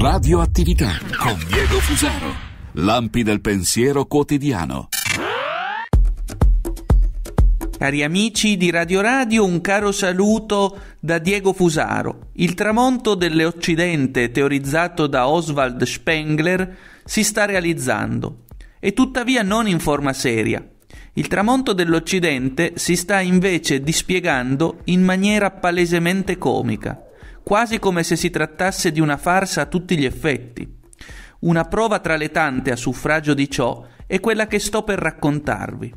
Radioattività con Diego Fusaro. Lampi del pensiero quotidiano. Cari amici di Radio Radio, un caro saluto da Diego Fusaro. Il tramonto dell'Occidente, teorizzato da Oswald Spengler, si sta realizzando, e tuttavia non in forma seria. Il tramonto dell'Occidente si sta invece dispiegando in maniera palesemente comica quasi come se si trattasse di una farsa a tutti gli effetti. Una prova tra le tante a suffragio di ciò è quella che sto per raccontarvi.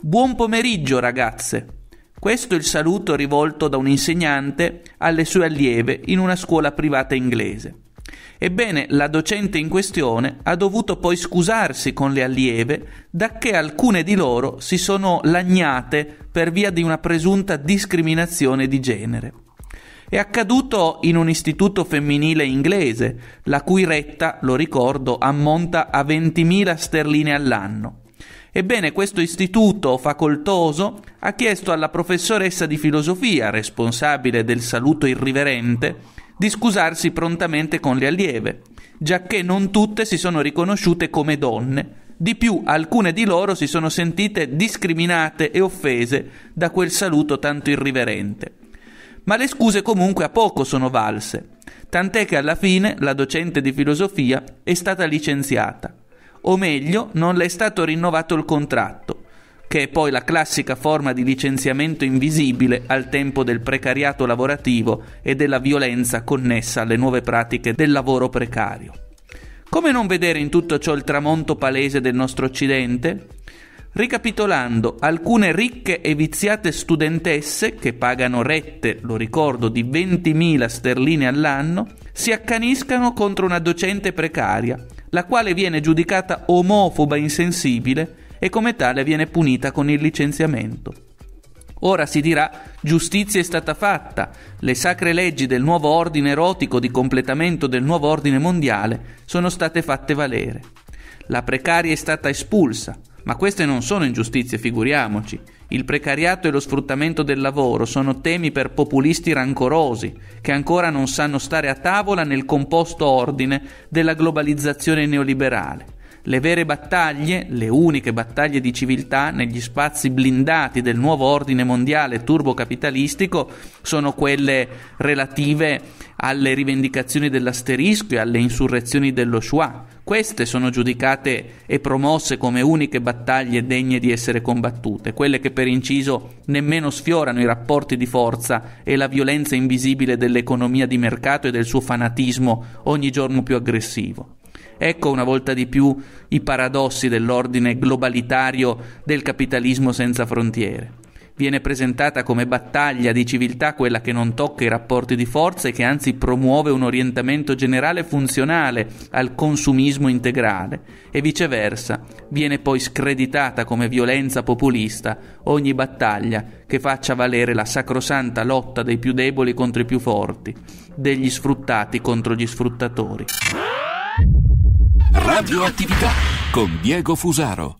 Buon pomeriggio, ragazze! Questo è il saluto rivolto da un insegnante alle sue allieve in una scuola privata inglese. Ebbene, la docente in questione ha dovuto poi scusarsi con le allieve da che alcune di loro si sono lagnate per via di una presunta discriminazione di genere. È accaduto in un istituto femminile inglese, la cui retta, lo ricordo, ammonta a 20.000 sterline all'anno. Ebbene, questo istituto facoltoso ha chiesto alla professoressa di filosofia, responsabile del saluto irriverente, di scusarsi prontamente con le allieve, giacché non tutte si sono riconosciute come donne. Di più, alcune di loro si sono sentite discriminate e offese da quel saluto tanto irriverente ma le scuse comunque a poco sono valse, tant'è che alla fine la docente di filosofia è stata licenziata, o meglio non le è stato rinnovato il contratto, che è poi la classica forma di licenziamento invisibile al tempo del precariato lavorativo e della violenza connessa alle nuove pratiche del lavoro precario. Come non vedere in tutto ciò il tramonto palese del nostro Occidente? Ricapitolando, alcune ricche e viziate studentesse, che pagano rette, lo ricordo, di 20.000 sterline all'anno, si accaniscano contro una docente precaria, la quale viene giudicata omofoba insensibile e come tale viene punita con il licenziamento. Ora si dirà giustizia è stata fatta, le sacre leggi del nuovo ordine erotico di completamento del nuovo ordine mondiale sono state fatte valere. La precaria è stata espulsa, ma queste non sono ingiustizie, figuriamoci. Il precariato e lo sfruttamento del lavoro sono temi per populisti rancorosi, che ancora non sanno stare a tavola nel composto ordine della globalizzazione neoliberale le vere battaglie, le uniche battaglie di civiltà negli spazi blindati del nuovo ordine mondiale turbocapitalistico, sono quelle relative alle rivendicazioni dell'asterisco e alle insurrezioni dello Schwa. Queste sono giudicate e promosse come uniche battaglie degne di essere combattute, quelle che per inciso nemmeno sfiorano i rapporti di forza e la violenza invisibile dell'economia di mercato e del suo fanatismo ogni giorno più aggressivo. Ecco una volta di più i paradossi dell'ordine globalitario del capitalismo senza frontiere. Viene presentata come battaglia di civiltà quella che non tocca i rapporti di forza e che anzi promuove un orientamento generale funzionale al consumismo integrale e viceversa viene poi screditata come violenza populista ogni battaglia che faccia valere la sacrosanta lotta dei più deboli contro i più forti, degli sfruttati contro gli sfruttatori. Radioattività con Diego Fusaro.